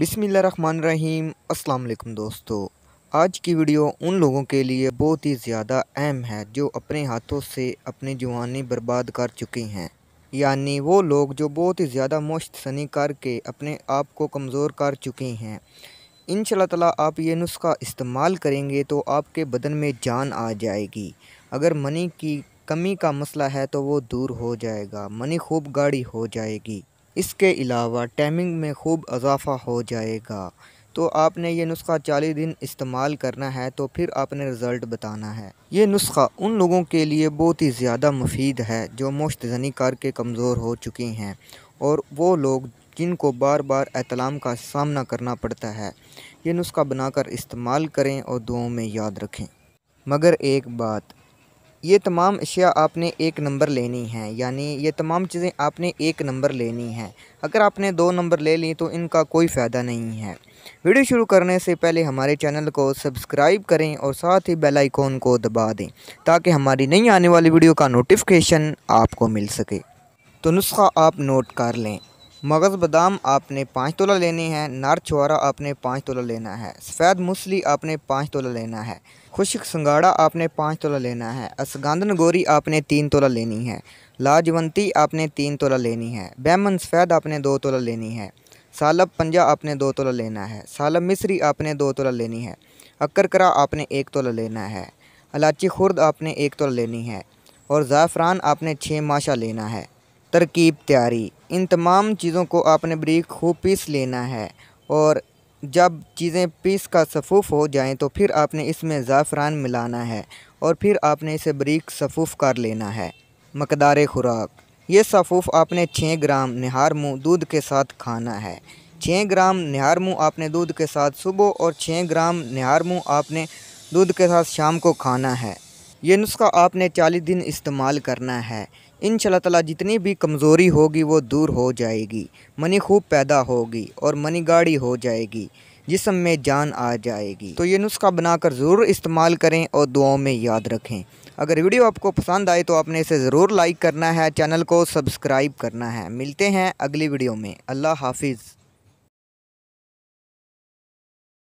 रहीम अल्लाम दोस्तों आज की वीडियो उन लोगों के लिए बहुत ही ज़्यादा अहम है जो अपने हाथों से अपनी जवानी बर्बाद कर चुकी हैं यानी वो लोग जो बहुत ही ज़्यादा मुश्त सनी करके अपने आप को कमज़ोर कर चुकी हैं इन ताला आप ये नुस्खा इस्तेमाल करेंगे तो आपके बदन में जान आ जाएगी अगर मनी की कमी का मसला है तो वो दूर हो जाएगा मनी खूब गाढ़ी हो जाएगी इसके अलावा टाइमिंग में खूब इजाफा हो जाएगा तो आपने ये नुस्खा चालीस दिन इस्तेमाल करना है तो फिर आपने रिज़ल्ट बताना है ये नुस्खा उन लोगों के लिए बहुत ही ज़्यादा मुफीद है जो मुश्त जनी करके कमज़ोर हो चुकी हैं और वो लोग जिनको बार बार एहतलाम का सामना करना पड़ता है ये नुस्खा बनाकर इस्तेमाल करें और दुआओं में याद रखें मगर एक बात ये तमाम अशिया आपने एक नंबर लेनी है यानी ये तमाम चीज़ें आपने एक नंबर लेनी हैं अगर आपने दो नंबर ले ली तो इनका कोई फ़ायदा नहीं है वीडियो शुरू करने से पहले हमारे चैनल को सब्सक्राइब करें और साथ ही बेल आइकॉन को दबा दें ताकि हमारी नई आने वाली वीडियो का नोटिफिकेशन आपको मिल सके तो नुस्खा आप नोट कर लें मगज़ बादाम आपने पाँच तोला लेने हैं नार छुआरा आपने पाँच तोला लेना है सफ़ेद मूसली आपने पाँच तोला लेना है खुशक संगाड़ा आपने पाँच तोला लेना है असगंधन गोरी आपने तीन तोला लेनी है लाजवंती आपने तीन तोला लेनी है बैमन सफ़ेद आपने दो तोला लेनी है सालब पंजा आपने दो तोला लेना है सालब मिसरी आपने दो तोला लेनी है अक्करकरा आपने एक तोला लेना है अलाची खुर्द आपने एक तोला लेनी है और ज़ाफ़रान आपने छः माशा लेना है तरकीब तैयारी इन तमाम चीज़ों को आपने बरीक खूब पीस लेना है और जब चीज़ें पीस का सफ़ूफ़ हो जाएं तो फिर आपने इसमें ज़ाफ़रान मिलाना है और फिर आपने इसे बरीक सफ़ूफ़ कर लेना है मकदार खुराक ये सफ़ूफ़ आपने छः ग्राम निहार मुँह दूध के साथ खाना है छः ग्राम निहार मुँह आपने दूध के साथ सुबह और छः ग्राम निहार मुँह आपने दूध के साथ शाम को खाना है ये नुस्खा आपने चालीस दिन इस्तेमाल करना है इन तला जितनी भी कमज़ोरी होगी वो दूर हो जाएगी मनी खूब पैदा होगी और मनी गाड़ी हो जाएगी जिसम में जान आ जाएगी तो ये नुस्खा बनाकर ज़रूर इस्तेमाल करें और दुआओं में याद रखें अगर वीडियो आपको पसंद आए तो आपने इसे ज़रूर लाइक करना है चैनल को सब्सक्राइब करना है मिलते हैं अगली वीडियो में अल्लाह हाफिज़